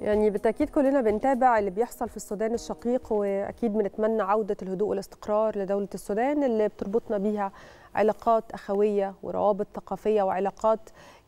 يعني بالتاكيد كلنا بنتابع اللي بيحصل في السودان الشقيق واكيد بنتمنى عوده الهدوء والاستقرار لدوله السودان اللي بتربطنا بيها علاقات اخويه وروابط ثقافيه وعلاقات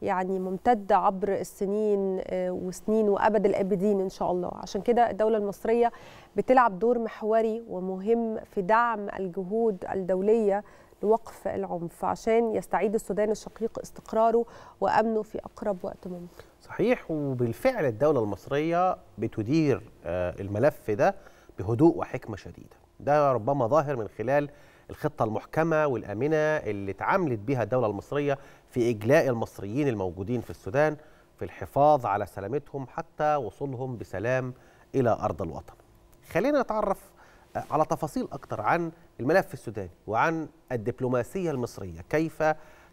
يعني ممتده عبر السنين آه، وسنين وابد الابدين ان شاء الله عشان كده الدوله المصريه بتلعب دور محوري ومهم في دعم الجهود الدوليه لوقف العنف عشان يستعيد السودان الشقيق استقراره وامنه في اقرب وقت ممكن صحيح وبالفعل الدولة المصرية بتدير آه، الملف ده بهدوء وحكمة شديدة ده ربما ظاهر من خلال الخطة المحكمة والآمنة اللي اتعاملت بها الدولة المصرية في إجلاء المصريين الموجودين في السودان في الحفاظ على سلامتهم حتى وصولهم بسلام إلى أرض الوطن خلينا نتعرف آه، على تفاصيل أكتر عن الملف السوداني وعن الدبلوماسية المصرية كيف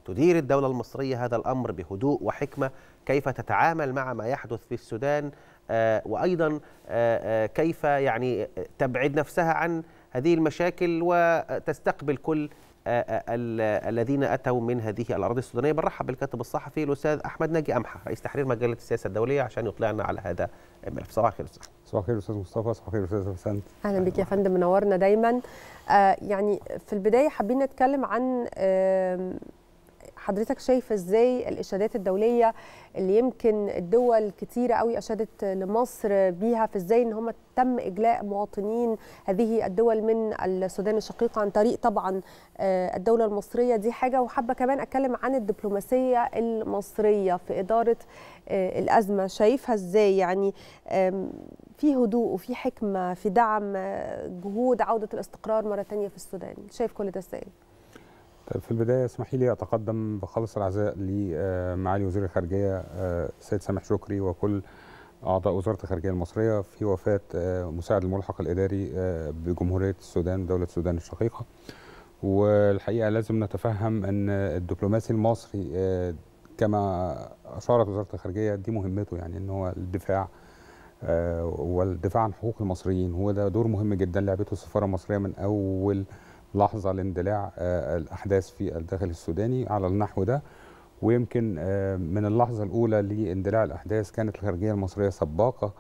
تدير الدولة المصرية هذا الأمر بهدوء وحكمة كيف تتعامل مع ما يحدث في السودان آه، وأيضا آه، آه، كيف يعني تبعد نفسها عن هذه المشاكل وتستقبل كل الذين أتوا من هذه الأراضي السودانية بنرحب بالكاتب الصحفي الأستاذ أحمد ناجي أمحة رئيس تحرير مجلة السياسة الدولية عشان يطلعنا على هذا الملف صباح الخير أستاذ صباح الخير أستاذ مصطفى صباح الخير أستاذ حسن أهلا بك يا فندم منورنا دايما يعني في البداية حابين نتكلم عن حضرتك شايفه ازاي الاشادات الدوليه اللي يمكن الدول كتيره قوي اشادت لمصر بيها في ازاي ان هم تم اجلاء مواطنين هذه الدول من السودان الشقيقه عن طريق طبعا آه، الدوله المصريه دي حاجه وحابه كمان اتكلم عن الدبلوماسيه المصريه في اداره آه، الازمه شايفها ازاي يعني في هدوء وفي حكمه في دعم آه، جهود عوده الاستقرار مره تانية في السودان شايف كل ده ازاي في البدايه اسمحي لي اتقدم بخالص العزاء لمعالي آه، وزير الخارجيه السيد آه، سامح شكري وكل اعضاء وزاره الخارجيه المصريه في وفاه آه، مساعد الملحق الاداري بجمهوريه السودان دوله السودان الشقيقه والحقيقه لازم نتفهم ان الدبلوماسي المصري كما اشارت وزاره الخارجيه دي مهمته يعني ان هو الدفاع والدفاع عن حقوق المصريين هو ده دور مهم جدا لعبته السفاره المصريه من اول لحظه لاندلاع آه، الاحداث في الداخل السوداني على النحو ده ويمكن آه، من اللحظه الاولى لاندلاع الاحداث كانت الخارجيه المصريه سباقه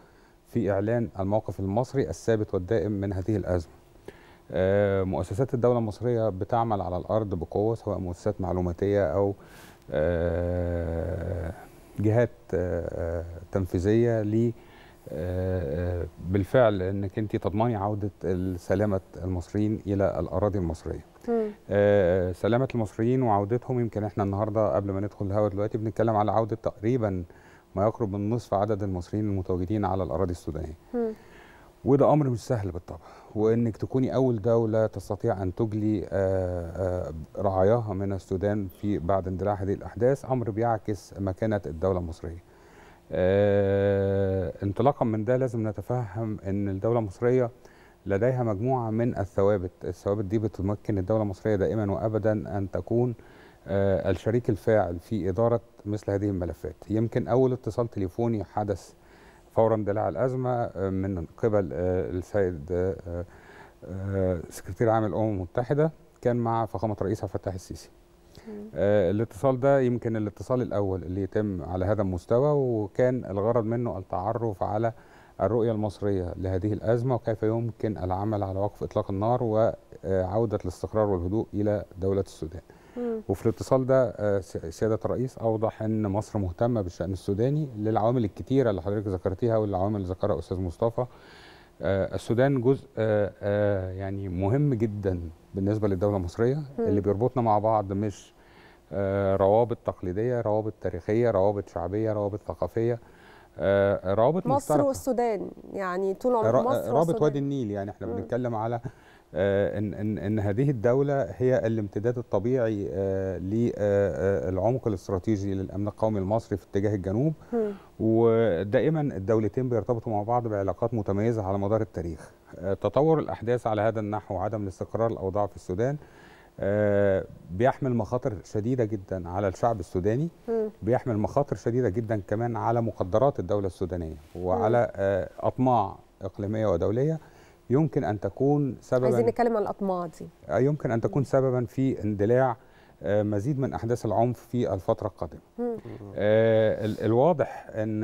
في اعلان الموقف المصري الثابت والدائم من هذه الازمه. آه، مؤسسات الدوله المصريه بتعمل على الارض بقوه سواء مؤسسات معلوماتيه او جهات تنفيذيه ل بالفعل انك انت تضمني عوده سلامه المصريين الى الاراضي المصريه. آه، سلامه المصريين وعودتهم يمكن احنا النهارده قبل ما ندخل الهواء دلوقتي بنتكلم على عوده تقريبا ما يقرب من نصف عدد المصريين المتواجدين على الاراضي السودانيه. وده امر مش سهل بالطبع وانك تكوني اول دوله تستطيع ان تجلي آه، آه، رعاياها من السودان في بعد اندلاع هذه الاحداث امر بيعكس مكانه الدوله المصريه. آه، انطلاقا من ده لازم نتفهم ان الدوله المصريه لديها مجموعه من الثوابت الثوابت دي بتمكن الدوله المصريه دائما وابدا ان تكون آه، الشريك الفاعل في اداره مثل هذه الملفات يمكن اول اتصال تليفوني حدث فورا دلع الازمه آه، من قبل السيد سكرتير عام الامم المتحده كان مع فخامه رئيسها فتح السيسي آه، الاتصال ده يمكن الاتصال الاول اللي يتم على هذا المستوى وكان الغرض منه التعرف على الرؤيه المصريه لهذه الازمه وكيف يمكن العمل على وقف اطلاق النار وعوده آه، الاستقرار والهدوء الى دوله السودان. وفي الاتصال ده آه، سياده الرئيس اوضح ان مصر مهتمه بالشان السوداني للعوامل الكتيره اللي حضرتك ذكرتيها والعوامل اللي ذكرها استاذ مصطفى آه، السودان جزء آه، آه، يعني مهم جدا بالنسبه للدوله المصريه اللي بيربطنا مع بعض مش روابط تقليديه روابط تاريخيه روابط شعبيه روابط ثقافيه روابط مصر مشتركة. والسودان يعني طول عمر مصر رابط وادي النيل يعني احنا بنتكلم على آه، ان ان ان هذه الدوله هي الامتداد الطبيعي آه، للعمق آه، الاستراتيجي للامن القومي المصري في اتجاه الجنوب ودائما الدولتين بيرتبطوا مع بعض بعلاقات متميزه على مدار التاريخ تطور الاحداث على هذا النحو وعدم الاستقرار الاوضاع في السودان بيحمل مخاطر شديده جدا على الشعب السوداني بيحمل مخاطر شديده جدا كمان على مقدرات الدوله السودانيه وعلى اطماع اقليميه ودوليه يمكن ان تكون سببا عايزين نتكلم عن الاطماع دي آه، يمكن ان تكون سببا في اندلاع آه، مزيد من احداث العنف في الفتره القادمه. آه، الواضح ان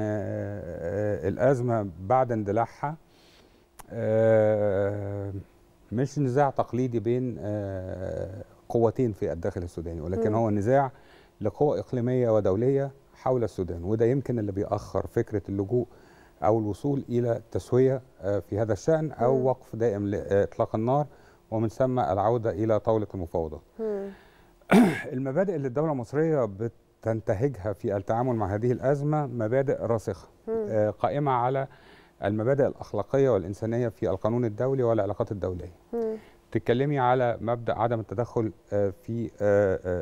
الازمه بعد اندلاعها مش نزاع تقليدي بين قوتين في الداخل السوداني ولكن هو نزاع لقوى اقليميه ودوليه حول السودان وده يمكن اللي بيأخر فكره اللجوء أو الوصول إلى تسوية آه، في هذا الشأن أو وقف دائم لإطلاق آه، النار ومن ثم العودة إلى طاولة المفاوضات المبادئ اللي الدولة المصرية بتنتهجها في التعامل مع هذه الأزمة مبادئ راسخة آه، قائمة على المبادئ الأخلاقية والإنسانية في القانون الدولي والعلاقات الدولية تتكلمي على مبدأ عدم التدخل في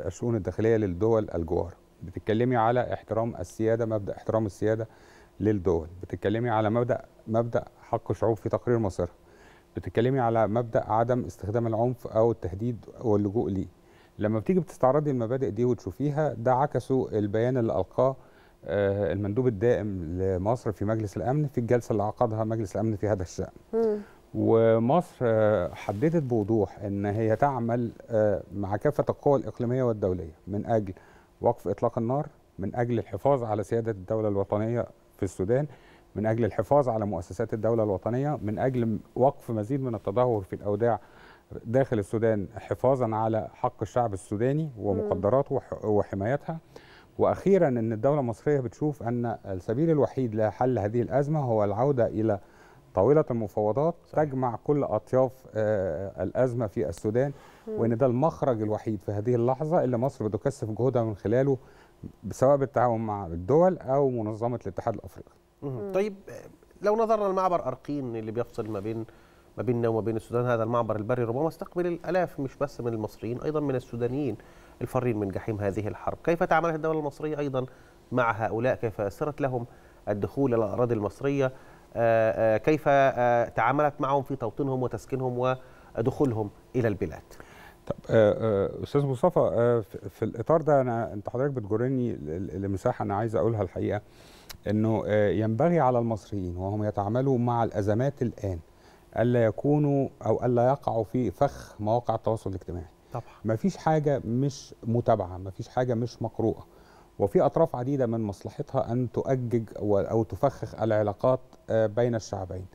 الشؤون الداخلية للدول الجوار بتتكلمي على احترام السيادة مبدأ احترام السيادة للدول بتتكلمي على مبدا مبدا حق الشعوب في تقرير مصيرها بتتكلمي على مبدا عدم استخدام العنف او التهديد واللجوء ليه لما بتيجي بتستعرضي المبادئ دي وتشوفيها ده عكسه البيان اللي القاه آه، المندوب الدائم لمصر في مجلس الامن في الجلسه اللي عقدها مجلس الامن في هذا الشان ومصر آه، حددت بوضوح ان هي تعمل آه، مع كافه القوى الاقليميه والدوليه من اجل وقف اطلاق النار من اجل الحفاظ على سياده الدوله الوطنيه في السودان من أجل الحفاظ على مؤسسات الدولة الوطنية من أجل وقف مزيد من التدهور في الأوداع داخل السودان حفاظا على حق الشعب السوداني ومقدراته وحمايتها واخيرا ان الدوله المصريه بتشوف ان السبيل الوحيد لحل هذه الازمه هو العوده الى طاوله المفاوضات صحيح. تجمع كل اطياف آه، الازمه في السودان وان ده المخرج الوحيد في هذه اللحظه اللي مصر بتكثف جهودها من خلاله سواء بالتعاون مع الدول او منظمه الاتحاد الافريقي. طيب لو نظرنا لمعبر ارقين اللي بيفصل ما بين ما بيننا وما بين السودان هذا المعبر البري ربما استقبل الالاف مش بس من المصريين ايضا من السودانيين الفارين من جحيم هذه الحرب، كيف تعاملت الدوله المصريه ايضا مع هؤلاء؟ كيف اثرت لهم الدخول الى الاراضي المصريه؟ آه، آه، كيف آه، تعاملت معهم في توطينهم وتسكينهم ودخولهم الى البلاد؟ آه، آه، استاذ مصطفى آه، في الاطار ده انا انت حضرتك بتجرني لمساحه انا عايز اقولها الحقيقه انه ينبغي على المصريين وهم يتعاملوا مع الازمات الان الا يكونوا او الا يقعوا في فخ مواقع التواصل الاجتماعي طبعا مفيش حاجه مش متابعه مفيش حاجه مش مقروءه وفي اطراف عديده من مصلحتها ان تؤجج او تفخخ العلاقات بين الشعبين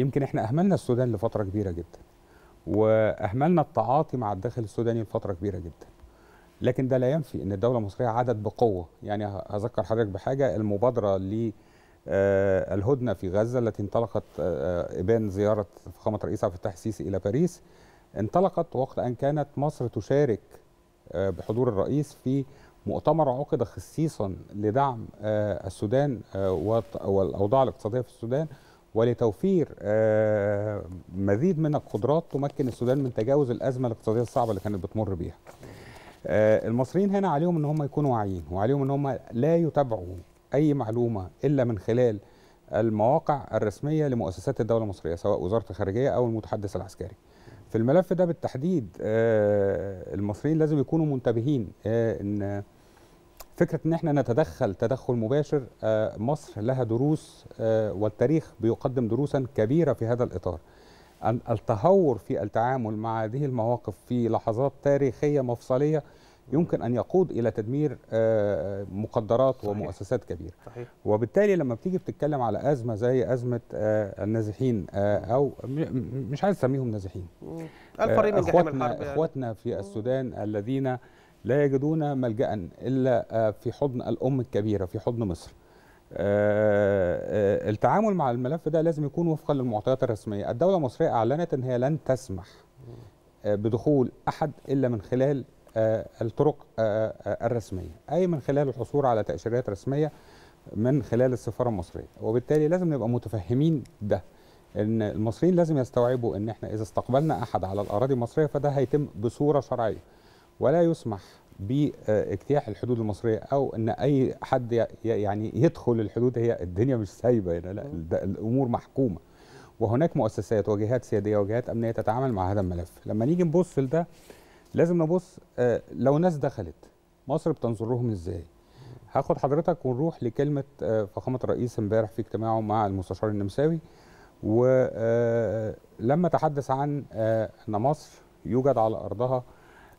يمكن احنا اهملنا السودان لفتره كبيره جدا واهملنا التعاطي مع الداخل السوداني لفتره كبيره جدا لكن ده لا ينفي ان الدوله المصريه عادت بقوه يعني هذكر حضرتك بحاجه المبادره ل آه، الهدنه في غزه التي انطلقت آه، آه، ابان زياره فخامه الرئيس عبد الفتاح السيسي الى باريس انطلقت وقت ان كانت مصر تشارك بحضور الرئيس في مؤتمر عقد خصيصا لدعم السودان والاوضاع الاقتصاديه في السودان ولتوفير آه، مزيد من القدرات تمكن السودان من تجاوز الازمه الاقتصاديه الصعبه اللي كانت بتمر بيها. آه، المصريين هنا عليهم ان هم يكونوا واعيين وعليهم ان هم لا يتابعوا اي معلومه الا من خلال المواقع الرسميه لمؤسسات الدوله المصريه سواء وزاره الخارجيه او المتحدث العسكري. في الملف ده بالتحديد آه، المصريين لازم يكونوا منتبهين ان فكرة إن إحنا نتدخل تدخل مباشر آه، مصر لها دروس آه، والتاريخ بيقدم دروسا كبيرة في هذا الإطار التهور في التعامل مع هذه المواقف في لحظات تاريخية مفصلية يمكن أن يقود إلى تدمير آه، مقدرات صحيح. ومؤسسات كبيرة صحيح. وبالتالي لما بتيجي بتتكلم على أزمة زي أزمة النازحين أو مش عايز أسميهم نازحين أخواتنا, يعني. أخواتنا في السودان الذين لا يجدون ملجا الا آه، في حضن الام الكبيره في حضن مصر آه، آه، التعامل مع الملف ده لازم يكون وفقا للمعطيات الرسميه الدوله المصريه اعلنت ان هي لن تسمح بدخول احد الا من خلال الطرق الرسميه اي من خلال الحصول على تاشيرات رسميه من خلال السفاره المصريه وبالتالي لازم نبقى متفهمين ده ان المصريين لازم يستوعبوا ان احنا اذا استقبلنا احد على الاراضي المصريه فده هيتم بصوره شرعيه ولا يسمح باجتياح الحدود المصريه او ان اي حد يعني يدخل الحدود هي الدنيا مش سايبه هنا لا الامور محكومه وهناك مؤسسات وجهات سياديه وجهات امنيه تتعامل مع هذا الملف لما نيجي نبص لده لازم نبص آه، لو ناس دخلت مصر بتنظر لهم ازاي هاخد حضرتك ونروح لكلمه آه، فخامه الرئيس امبارح في اجتماعه مع المستشار النمساوي ولما آه، تحدث عن ان مصر يوجد على ارضها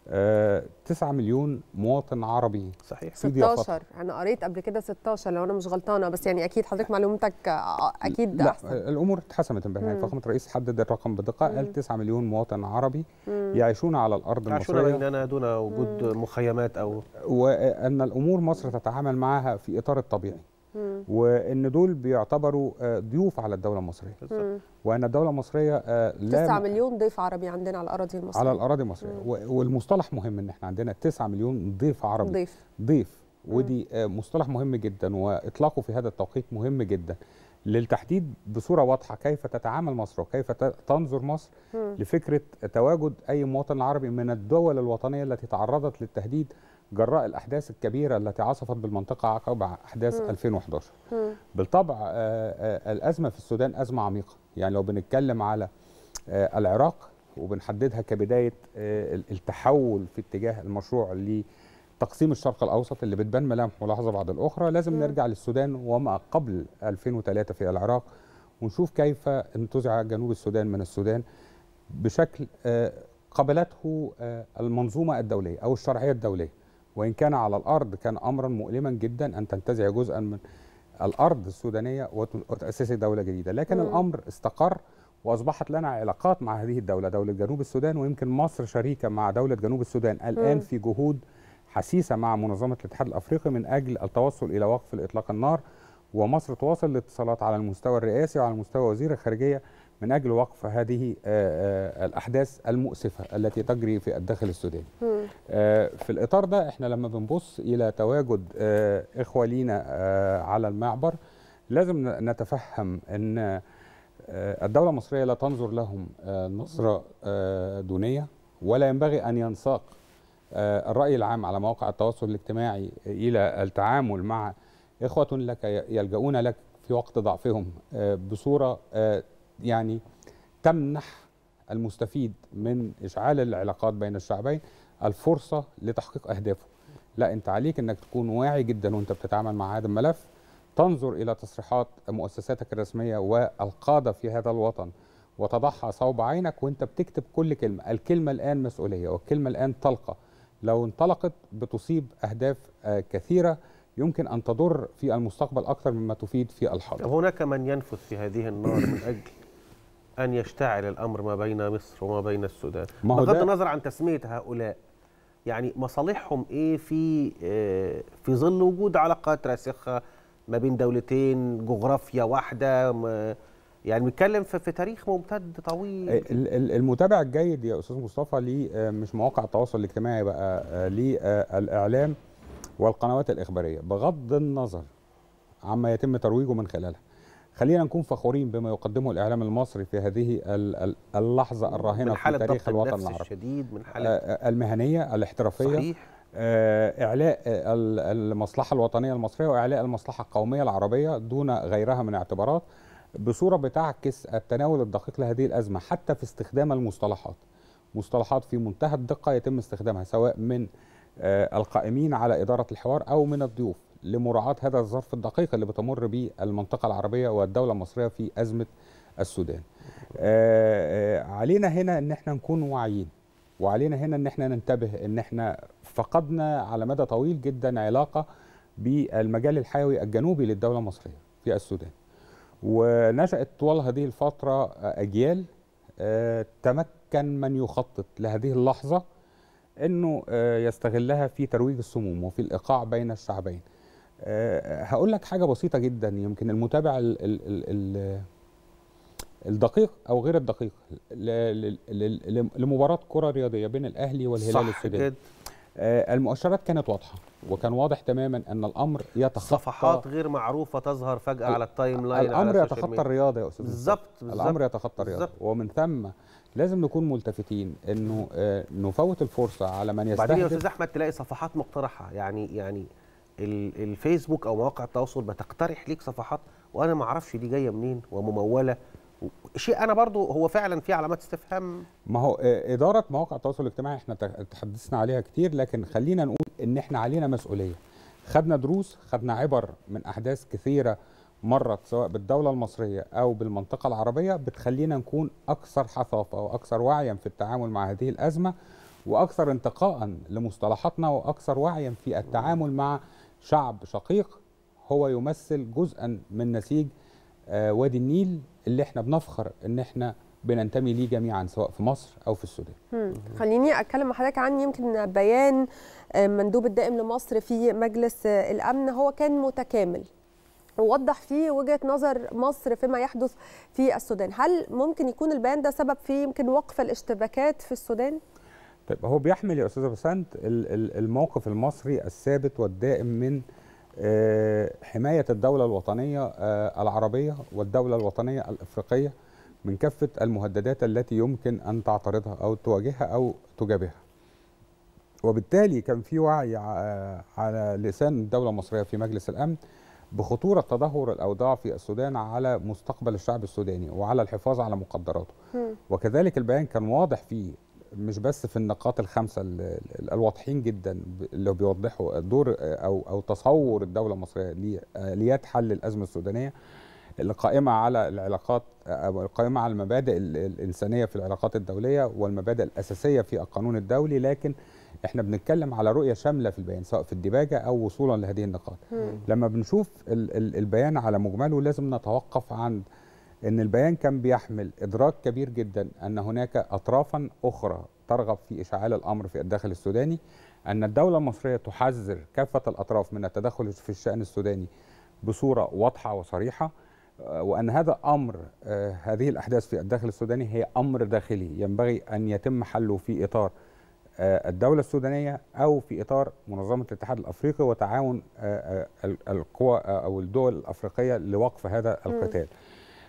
آه 9 مليون مواطن عربي صحيح 16 انا قريت قبل كده 16 لو انا مش غلطانه بس يعني اكيد حضرتك معلومتك آه، اكيد لا احسن الامور اتحسمت امبارح يعني فخامه الرئيس حدد الرقم بدقه قال 9 مليون مواطن عربي مم. يعيشون على الارض المصريه يعيشون بيننا دون وجود مم. مخيمات او وان الامور مصر تتعامل معها في اطار الطبيعي وان دول بيعتبروا آه، ضيوف على الدوله المصريه وان الدوله المصريه آه، لا 9 مليون ضيف عربي عندنا على الاراضي المصريه على الاراضي المصريه والمصطلح مهم ان احنا عندنا 9 مليون ضيف عربي ضيف ضيف ودي آه، مصطلح مهم جدا واطلاقه في هذا التوقيت مهم جدا للتحديد بصوره واضحه كيف تتعامل مصر وكيف تنظر مصر لفكره تواجد اي مواطن عربي من الدول الوطنيه التي تعرضت للتهديد جراء الأحداث الكبيرة التي عصفت بالمنطقة عقب أحداث م. 2011 م. بالطبع آه، آه، الأزمة في السودان أزمة عميقة يعني لو بنتكلم على آه، العراق وبنحددها كبداية التحول في اتجاه المشروع لتقسيم الشرق الأوسط اللي بتبان ملامحه لحظة بعد الأخرى لازم م. نرجع للسودان وما قبل 2003 في العراق ونشوف كيف انتزع جنوب السودان من السودان بشكل قبلته المنظومة الدولية أو الشرعية الدولية وإن كان على الأرض كان أمرا مؤلما جدا أن تنتزع جزءا من الأرض السودانية وتأسس دولة جديدة لكن مم. الأمر استقر وأصبحت لنا علاقات مع هذه الدولة دولة جنوب السودان ويمكن مصر شريكة مع دولة جنوب السودان الآن في جهود حسيسة مع منظمة الاتحاد الأفريقي من أجل التوصل إلى وقف الإطلاق النار ومصر تواصل الاتصالات على المستوى الرئاسي وعلى مستوى وزير الخارجية من أجل وقف هذه آه، آه، الأحداث المؤسفة التي تجري في الداخل السوداني آه، في الإطار ده إحنا لما بنبص إلى تواجد اخوالينا على المعبر لازم نتفهم أن الدولة المصرية لا تنظر لهم نظرة دونية ولا ينبغي أن ينساق الرأي العام على مواقع التواصل الاجتماعي إلى التعامل مع إخوة لك يلجؤون لك في وقت ضعفهم بصورة يعني تمنح المستفيد من إشعال العلاقات بين الشعبين الفرصة لتحقيق أهدافه لا أنت عليك أنك تكون واعي جدا وأنت بتتعامل مع هذا الملف تنظر إلى تصريحات مؤسساتك الرسمية والقادة في هذا الوطن وتضعها صوب عينك وانت بتكتب كل كلمة الكلمة الآن مسؤولية والكلمة الآن طلقة لو انطلقت بتصيب أهداف آه، كثيرة يمكن أن تضر في المستقبل أكثر مما تفيد في الحاضر هناك من ينفث في هذه النار من أجل أن يشتعل الأمر ما بين مصر وما بين السودان بغض النظر عن تسمية هؤلاء يعني مصالحهم إيه في آه، في ظل وجود علاقات راسخة ما بين دولتين جغرافيا واحدة يعني بنتكلم في, تاريخ ممتد طويل آه، المتابع الجيد يا استاذ مصطفى لي آه، مش مواقع التواصل الاجتماعي بقى للاعلام والقنوات الاخباريه بغض النظر عما يتم ترويجه من خلالها خلينا نكون فخورين بما يقدمه الاعلام المصري في هذه اللحظه الراهنه في تاريخ الوطن العربي الشديد من حاله آه، آه، المهنيه الاحترافيه صحيح. آه، اعلاء المصلحه الوطنيه المصريه واعلاء المصلحه القوميه العربيه دون غيرها من اعتبارات بصوره بتعكس التناول الدقيق لهذه الازمه حتى في استخدام المصطلحات مصطلحات في منتهى الدقه يتم استخدامها سواء من القائمين على اداره الحوار او من الضيوف لمراعاة هذا الظرف الدقيق اللي بتمر به المنطقة العربية والدولة المصرية في أزمة السودان آه، آه، علينا هنا أن احنا نكون واعيين وعلينا هنا أن احنا ننتبه أن احنا فقدنا على مدى طويل جدا علاقة بالمجال الحيوي الجنوبي للدولة المصرية في السودان ونشأت طوال هذه الفترة أجيال آه، تمكن من يخطط لهذه اللحظة أنه يستغلها في ترويج السموم وفي الإيقاع بين الشعبين آه، هقول لك حاجه بسيطه جدا يمكن المتابع الـ الـ الـ الدقيق او غير الدقيق لمباراه كره رياضيه بين الاهلي والهلال السوداني آه، المؤشرات كانت واضحه وكان واضح تماما ان الامر يتخطى صفحات غير معروفه تظهر فجاه على التايم لاين الامر على يتخطى الرياضه يا استاذ بالظبط الامر يتخطى الرياضه ومن ثم لازم نكون ملتفتين انه آه، نفوت الفرصه على من يستهدف بعدين يا استاذ احمد تلاقي صفحات مقترحه يعني يعني الفيسبوك او مواقع التواصل بتقترح ليك صفحات وانا ما اعرفش دي جايه منين ومموله شيء انا برضو هو فعلا في علامات استفهام ما هو آه، اداره مواقع التواصل الاجتماعي احنا تحدثنا عليها كتير لكن خلينا نقول ان احنا علينا مسؤوليه خدنا دروس خدنا عبر من احداث كثيره مرت سواء بالدوله المصريه او بالمنطقه العربيه بتخلينا نكون اكثر حثاثه واكثر وعيا في التعامل مع هذه الازمه واكثر انتقاء لمصطلحاتنا واكثر وعيا في التعامل مع شعب شقيق هو يمثل جزءا من نسيج آه، وادي النيل اللي احنا بنفخر ان احنا بننتمي ليه جميعا سواء في مصر او في السودان. خليني اتكلم مع حضرتك عن يمكن بيان آه، مندوب الدائم لمصر في مجلس آه، الامن هو كان متكامل ووضح فيه وجهه نظر مصر فيما يحدث في السودان، هل ممكن يكون البيان ده سبب في يمكن وقف الاشتباكات في السودان؟ طيب هو بيحمل يا استاذه بسنت الموقف المصري الثابت والدائم من آه، حمايه الدوله الوطنيه آه، العربيه والدوله الوطنيه الافريقيه من كافه المهددات التي يمكن ان تعترضها او تواجهها او تجابهها. وبالتالي كان في وعي آه، على لسان الدوله المصريه في مجلس الامن بخطوره تدهور الاوضاع في السودان على مستقبل الشعب السوداني وعلى الحفاظ على مقدراته. وكذلك البيان كان واضح فيه مش بس في النقاط الخمسه الواضحين جدا اللي بيوضحوا دور او او تصور الدوله المصريه لاليات حل الازمه السودانيه القائمه على العلاقات او القائمه على المبادئ الانسانيه في العلاقات الدوليه والمبادئ الاساسيه في القانون الدولي لكن احنا بنتكلم على رؤيه شامله في البيان سواء في الدباجه او وصولا لهذه النقاط. لما بنشوف البيان على مجمله لازم نتوقف عند ان البيان كان بيحمل ادراك كبير جدا ان هناك اطرافا اخرى ترغب في اشعال الامر في الداخل السوداني ان الدوله المصريه تحذر كافه الاطراف من التدخل في الشان السوداني بصوره واضحه وصريحه آه، وان هذا امر آه، هذه الاحداث في الداخل السوداني هي امر داخلي ينبغي ان يتم حله في اطار آه، الدولة السودانية أو في إطار منظمة الاتحاد الأفريقي وتعاون القوى أو الدول الأفريقية لوقف هذا القتال. م.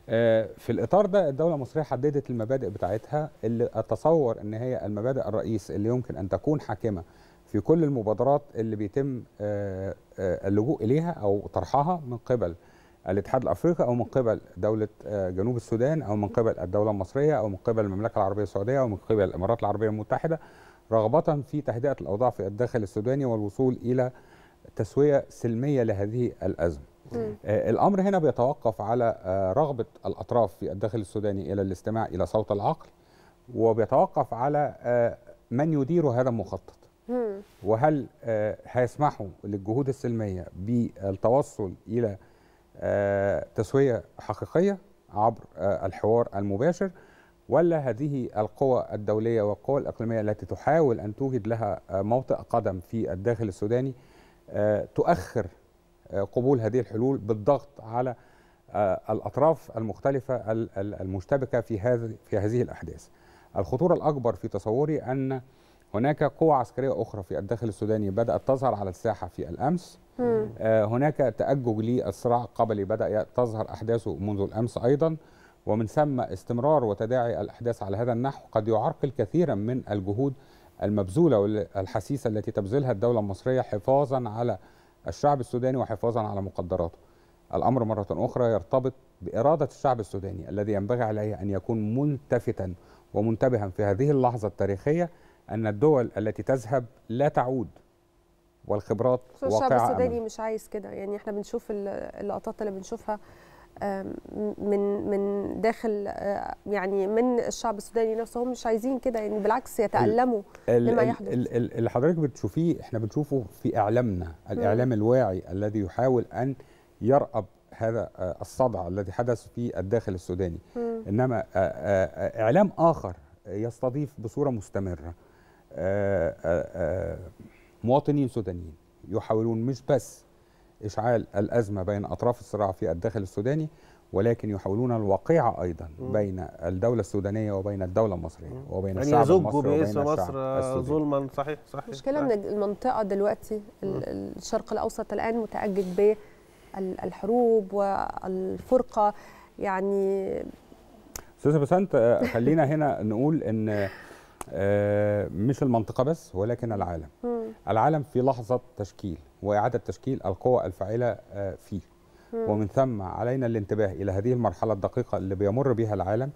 آه، في الاطار ده الدوله المصريه حددت المبادئ بتاعتها اللي اتصور ان هي المبادئ الرئيس اللي يمكن ان تكون حاكمه في كل المبادرات اللي بيتم آه، آه، اللجوء اليها او طرحها من قبل الاتحاد الافريقي او من قبل دوله جنوب السودان او من قبل الدوله المصريه او من قبل المملكه العربيه السعوديه او من قبل الامارات العربيه المتحده رغبه في تهدئه الاوضاع في الداخل السوداني والوصول الى تسويه سلميه لهذه الازمه آه، الامر هنا بيتوقف على آه، رغبه الاطراف في الداخل السوداني الى الاستماع الى صوت العقل وبيتوقف على آه، من يدير هذا المخطط وهل هيسمحوا للجهود السلميه بالتوصل الى تسويه حقيقيه عبر الحوار المباشر ولا هذه القوى الدوليه والقوى الاقليميه التي تحاول ان توجد لها موطئ قدم في الداخل السوداني تؤخر آه، قبول هذه الحلول بالضغط على آه، الأطراف المختلفة المشتبكة في هذه في هذه الأحداث. الخطورة الأكبر في تصوري أن هناك قوى عسكرية أخرى في الداخل السوداني بدأت تظهر على الساحة في الأمس مم. آه، هناك تأجج للصراع القبلي بدأ تظهر أحداثه منذ الأمس أيضا ومن ثم استمرار وتداعي الأحداث على هذا النحو قد يعرقل كثيرا من الجهود المبذولة والحسيسة التي تبذلها الدولة المصرية حفاظا على الشعب السوداني وحفاظا على مقدراته الأمر مرة أخرى يرتبط بإرادة الشعب السوداني الذي ينبغي عليه أن يكون ملتفتا ومنتبها في هذه اللحظة التاريخية أن الدول التي تذهب لا تعود والخبرات واقعة الشعب السوداني مش عايز كده يعني احنا بنشوف اللقطات اللي بنشوفها من من داخل يعني من الشعب السوداني نفسه هم مش عايزين كده يعني بالعكس يتألموا لما يحدث اللي حضرتك بتشوفيه احنا بنشوفه في اعلامنا الاعلام الواعي الذي يحاول ان يرأب هذا الصدع الذي حدث في الداخل السوداني م. انما اعلام اخر يستضيف بصوره مستمره مواطنين سودانيين يحاولون مش بس إشعال الأزمة بين أطراف الصراع في الداخل السوداني ولكن يحاولون الوقيعة أيضا بين الدولة السودانية وبين الدولة المصرية وبين يعني الشعب المصري وبين مصر الشعب ظلما صحيح صحيح المشكلة ان المنطقة دلوقتي الشرق الأوسط الآن متأجج بالحروب والفرقة يعني استاذه بسنت آه، خلينا هنا نقول ان آه، مش المنطقه بس ولكن العالم العالم في لحظة تشكيل وإعادة تشكيل القوى الفاعلة آه، فيه ومن ثم علينا الانتباه إلى هذه المرحلة الدقيقة اللي بيمر بها العالم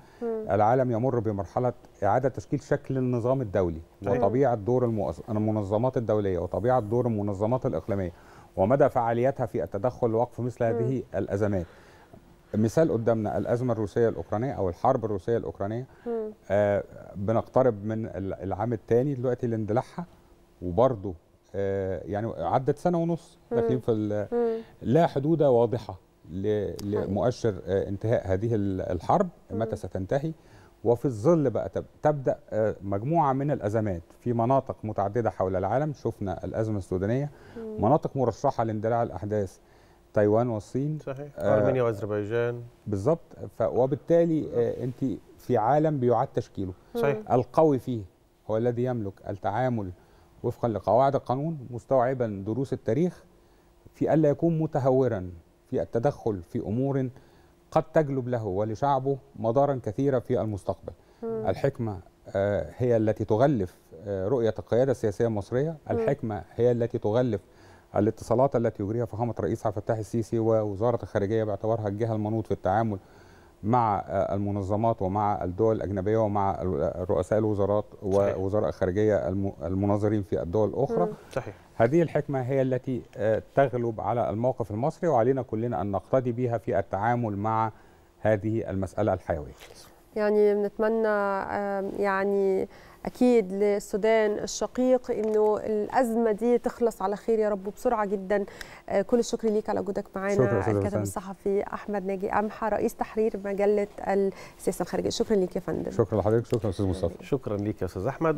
العالم يمر بمرحلة إعادة تشكيل شكل النظام الدولي وطبيعة دور المنظمات الدولية وطبيعة دور المنظمات الإقليمية ومدى فعاليتها في التدخل ووقف مثل هذه الأزمات مثال قدامنا الأزمة الروسية الأوكرانية أو الحرب الروسية الأوكرانية آه بنقترب من العام الثاني دلوقتي لاندلاعها وبرضه آه، يعني عدت سنه ونص داخلين في لا حدود واضحه لمؤشر آه، انتهاء هذه الحرب متى ستنتهي وفي الظل بقى تبدا آه، مجموعه من الازمات في مناطق متعدده حول العالم شفنا الازمه السودانيه مناطق مرشحه لاندلاع الاحداث تايوان والصين صحيح ارمينيا واذربيجان بالظبط وبالتالي انت في عالم بيعاد تشكيله صحيح القوي فيه هو الذي يملك التعامل وفقا لقواعد القانون مستوعبا دروس التاريخ في ألا يكون متهورا في التدخل في أمور قد تجلب له ولشعبه مضارا كثيرة في المستقبل الحكمة آه، هي التي تغلف آه، رؤية القيادة السياسية المصرية الحكمة هي التي تغلف الاتصالات التي يجريها فخامة رئيس عبد الفتاح السيسي ووزارة الخارجية باعتبارها الجهة المنوط في التعامل مع آه، المنظمات ومع الدول الأجنبية ومع آه، رؤساء الوزارات ووزراء الخارجية المناظرين في الدول الأخرى صحيح. هذه الحكمة هي التي آه، تغلب على الموقف المصري وعلينا كلنا أن نقتدي بها في التعامل مع هذه المسألة الحيوية يعني بنتمنى يعني اكيد للسودان الشقيق انه الازمه دي تخلص على خير يا رب وبسرعه جدا آه، كل الشكر ليك على وجودك معانا الكاتب الصحفي احمد ناجي امحه رئيس تحرير مجله السياسه الخارجيه شكرا ليك يا فندم شكرا لحضرتك شكرا استاذ مصطفى شكرا ليك يا استاذ احمد